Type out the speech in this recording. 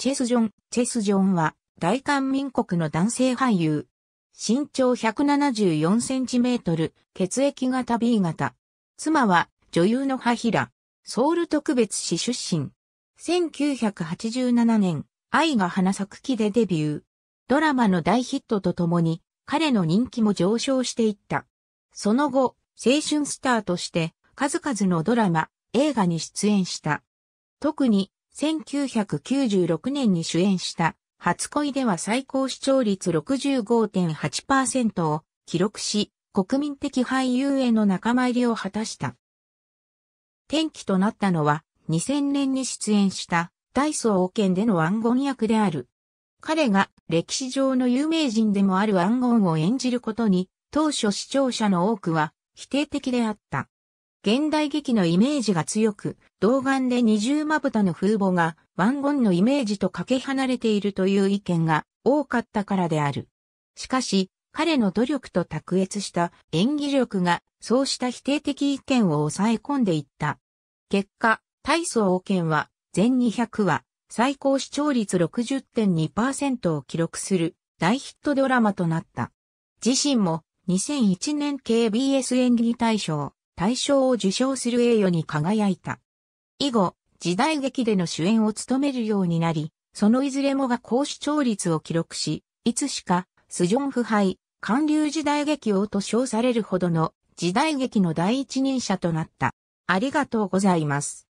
チェスジョン、チェスジョンは、大韓民国の男性俳優。身長174センチメートル、血液型 B 型。妻は、女優のハヒラ。ソウル特別市出身。1987年、愛が花咲く木でデビュー。ドラマの大ヒットとともに、彼の人気も上昇していった。その後、青春スターとして、数々のドラマ、映画に出演した。特に、1996年に主演した初恋では最高視聴率65.8%を記録し、国民的俳優への仲間入りを果たした。転機となったのは2000年に出演した大層王権での暗言役である。彼が歴史上の有名人でもある暗言を演じることに、当初視聴者の多くは否定的であった。現代劇のイメージが強く、童顔で二重まぶたの風貌が、ワンゴンのイメージとかけ離れているという意見が多かったからである。しかし、彼の努力と卓越した演技力が、そうした否定的意見を抑え込んでいった。結果、大層王権は、全200話、最高視聴率60.2%を記録する大ヒットドラマとなった。自身も2001年 KBS 演技大賞、大賞を受賞する栄誉に輝いた。以後、時代劇での主演を務めるようになり、そのいずれもが高視聴率を記録し、いつしか、スジョン腐敗、韓流時代劇王と称されるほどの時代劇の第一人者となった。ありがとうございます。